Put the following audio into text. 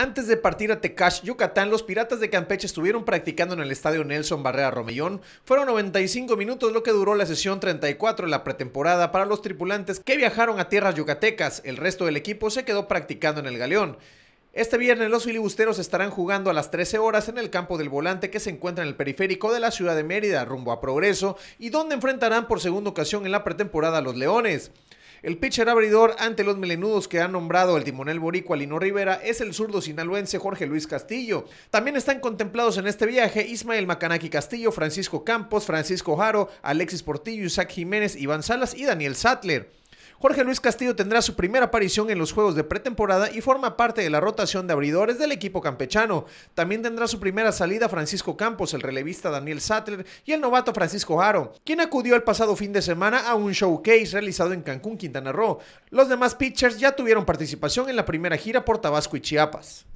Antes de partir a Tecash, Yucatán, los Piratas de Campeche estuvieron practicando en el estadio Nelson Barrera Romellón. Fueron 95 minutos lo que duró la sesión 34 de la pretemporada para los tripulantes que viajaron a tierras yucatecas. El resto del equipo se quedó practicando en el Galeón. Este viernes los filibusteros estarán jugando a las 13 horas en el campo del volante que se encuentra en el periférico de la ciudad de Mérida rumbo a Progreso y donde enfrentarán por segunda ocasión en la pretemporada a los Leones. El pitcher abridor ante los melenudos que ha nombrado el timonel boricua Alino Rivera es el zurdo sinaloense Jorge Luis Castillo. También están contemplados en este viaje Ismael Macanaki Castillo, Francisco Campos, Francisco Jaro, Alexis Portillo, Isaac Jiménez, Iván Salas y Daniel Sattler. Jorge Luis Castillo tendrá su primera aparición en los juegos de pretemporada y forma parte de la rotación de abridores del equipo campechano. También tendrá su primera salida Francisco Campos, el relevista Daniel Sattler y el novato Francisco Jaro, quien acudió el pasado fin de semana a un showcase realizado en Cancún, Quintana Roo. Los demás pitchers ya tuvieron participación en la primera gira por Tabasco y Chiapas.